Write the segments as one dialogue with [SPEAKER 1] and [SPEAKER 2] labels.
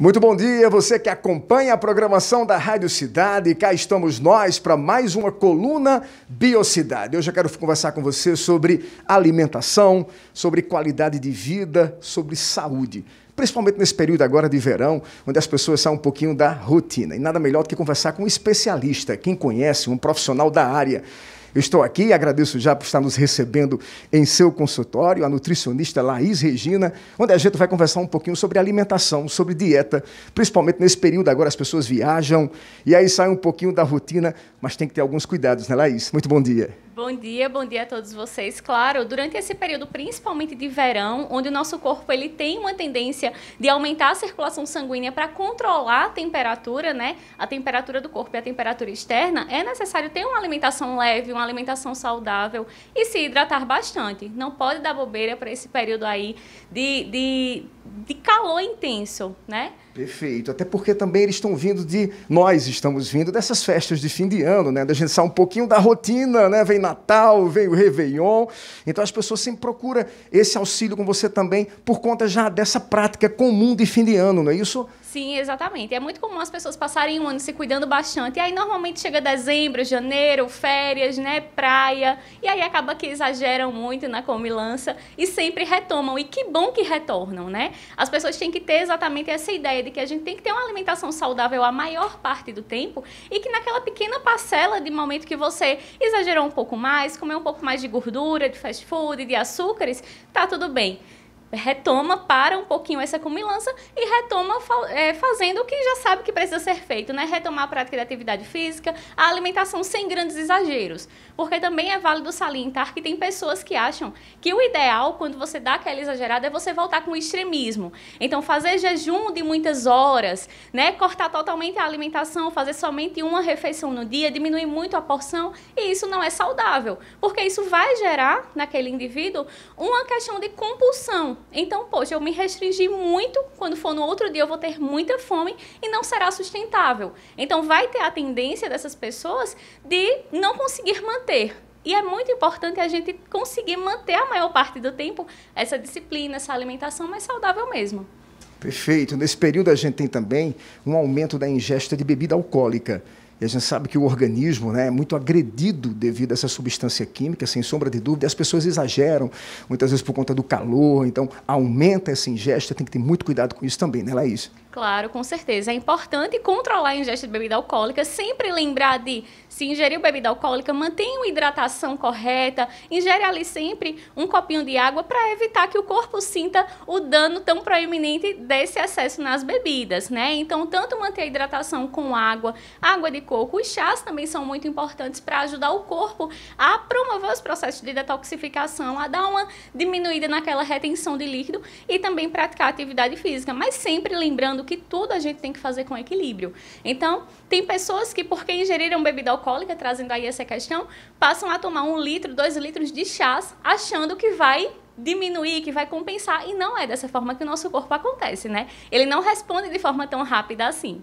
[SPEAKER 1] Muito bom dia, você que acompanha a programação da Rádio Cidade. Cá estamos nós para mais uma coluna Biocidade. Hoje eu quero conversar com você sobre alimentação, sobre qualidade de vida, sobre saúde. Principalmente nesse período agora de verão, onde as pessoas saem um pouquinho da rotina. E nada melhor do que conversar com um especialista, quem conhece, um profissional da área estou aqui, agradeço já por estar nos recebendo em seu consultório, a nutricionista Laís Regina, onde a gente vai conversar um pouquinho sobre alimentação, sobre dieta, principalmente nesse período agora as pessoas viajam e aí sai um pouquinho da rotina, mas tem que ter alguns cuidados, né, Laís? Muito bom dia.
[SPEAKER 2] Bom dia, bom dia a todos vocês. Claro, durante esse período principalmente de verão, onde o nosso corpo ele tem uma tendência de aumentar a circulação sanguínea para controlar a temperatura, né? A temperatura do corpo e a temperatura externa, é necessário ter uma alimentação leve, uma alimentação saudável e se hidratar bastante. Não pode dar bobeira para esse período aí de, de de calor intenso, né?
[SPEAKER 1] Perfeito. Até porque também eles estão vindo de. Nós estamos vindo dessas festas de fim de ano, né? Da gente sair um pouquinho da rotina, né? Vem Natal, vem o Réveillon. Então as pessoas sempre procuram esse auxílio com você também, por conta já dessa prática comum de fim de ano, não é isso?
[SPEAKER 2] Sim, exatamente. É muito comum as pessoas passarem um ano se cuidando bastante. E aí, normalmente, chega dezembro, janeiro, férias, né? Praia. E aí, acaba que exageram muito na comilança e sempre retomam. E que bom que retornam, né? As pessoas têm que ter exatamente essa ideia de que a gente tem que ter uma alimentação saudável a maior parte do tempo e que naquela pequena parcela de momento que você exagerou um pouco mais, comeu um pouco mais de gordura, de fast food, de açúcares, tá tudo bem retoma, para um pouquinho essa comilança e retoma é, fazendo o que já sabe que precisa ser feito, né? Retomar a prática de atividade física, a alimentação sem grandes exageros. Porque também é válido salientar que tem pessoas que acham que o ideal, quando você dá aquela exagerada, é você voltar com extremismo. Então, fazer jejum de muitas horas, né? Cortar totalmente a alimentação, fazer somente uma refeição no dia, diminuir muito a porção, e isso não é saudável, porque isso vai gerar naquele indivíduo uma questão de compulsão então, poxa, eu me restringi muito, quando for no outro dia eu vou ter muita fome e não será sustentável. Então, vai ter a tendência dessas pessoas de não conseguir manter. E é muito importante a gente conseguir manter a maior parte do tempo essa disciplina, essa alimentação mais saudável mesmo.
[SPEAKER 1] Perfeito. Nesse período a gente tem também um aumento da ingesta de bebida alcoólica. E a gente sabe que o organismo né, é muito agredido devido a essa substância química, sem sombra de dúvida. As pessoas exageram, muitas vezes por conta do calor, então aumenta essa ingesta, tem que ter muito cuidado com isso também, né, Laís?
[SPEAKER 2] Claro, com certeza. É importante controlar a ingesta de bebida alcoólica, sempre lembrar de se ingerir bebida alcoólica, mantenha uma hidratação correta, ingere ali sempre um copinho de água para evitar que o corpo sinta o dano tão proeminente desse excesso nas bebidas, né? Então, tanto manter a hidratação com água, água de coco, os chás também são muito importantes para ajudar o corpo a promover os processos de detoxificação, a dar uma diminuída naquela retenção de líquido e também praticar atividade física, mas sempre lembrando falando que tudo a gente tem que fazer com equilíbrio. Então, tem pessoas que, porque ingeriram bebida alcoólica, trazendo aí essa questão, passam a tomar um litro, dois litros de chás, achando que vai diminuir, que vai compensar. E não é dessa forma que o nosso corpo acontece, né? Ele não responde de forma tão rápida assim.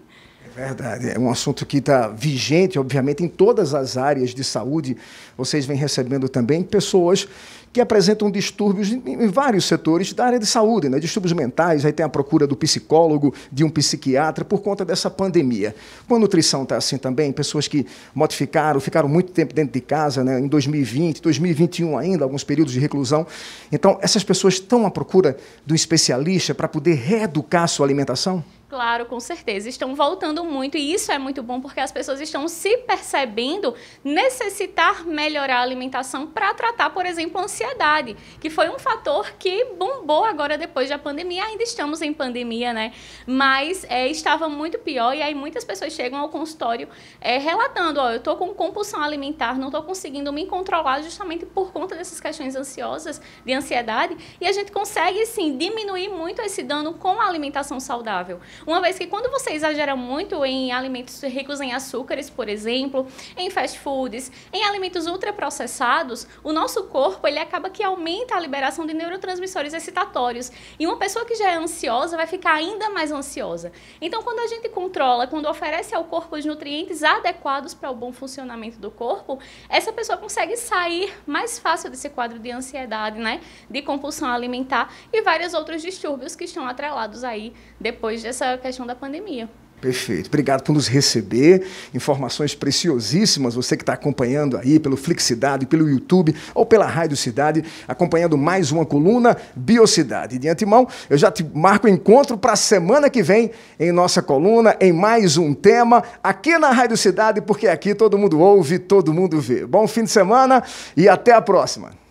[SPEAKER 1] É verdade. É um assunto que está vigente, obviamente, em todas as áreas de saúde. Vocês vêm recebendo também pessoas que apresentam distúrbios em vários setores da área de saúde, né? distúrbios mentais, aí tem a procura do psicólogo, de um psiquiatra, por conta dessa pandemia. Com a nutrição está assim também, pessoas que modificaram, ficaram muito tempo dentro de casa, né? em 2020, 2021 ainda, alguns períodos de reclusão. Então, essas pessoas estão à procura do especialista para poder reeducar a sua alimentação?
[SPEAKER 2] Claro, com certeza. Estão voltando muito e isso é muito bom porque as pessoas estão se percebendo necessitar melhorar a alimentação para tratar, por exemplo, a ansiedade, que foi um fator que bombou agora depois da pandemia. Ainda estamos em pandemia, né? Mas é, estava muito pior e aí muitas pessoas chegam ao consultório é, relatando: ó, eu estou com compulsão alimentar, não estou conseguindo me controlar justamente por conta dessas questões ansiosas, de ansiedade. E a gente consegue, sim, diminuir muito esse dano com a alimentação saudável. Uma vez que quando você exagera muito em alimentos ricos em açúcares, por exemplo, em fast foods, em alimentos ultraprocessados, o nosso corpo ele acaba que aumenta a liberação de neurotransmissores excitatórios. E uma pessoa que já é ansiosa vai ficar ainda mais ansiosa. Então, quando a gente controla, quando oferece ao corpo os nutrientes adequados para o bom funcionamento do corpo, essa pessoa consegue sair mais fácil desse quadro de ansiedade, né? De compulsão alimentar e vários outros distúrbios que estão atrelados aí depois dessa a questão da pandemia.
[SPEAKER 1] Perfeito. Obrigado por nos receber. Informações preciosíssimas. Você que está acompanhando aí pelo Flixidade, pelo YouTube ou pela Rádio Cidade, acompanhando mais uma coluna Biocidade. De antemão, eu já te marco o encontro para a semana que vem em nossa coluna, em mais um tema, aqui na Rádio Cidade, porque aqui todo mundo ouve, todo mundo vê. Bom fim de semana e até a próxima.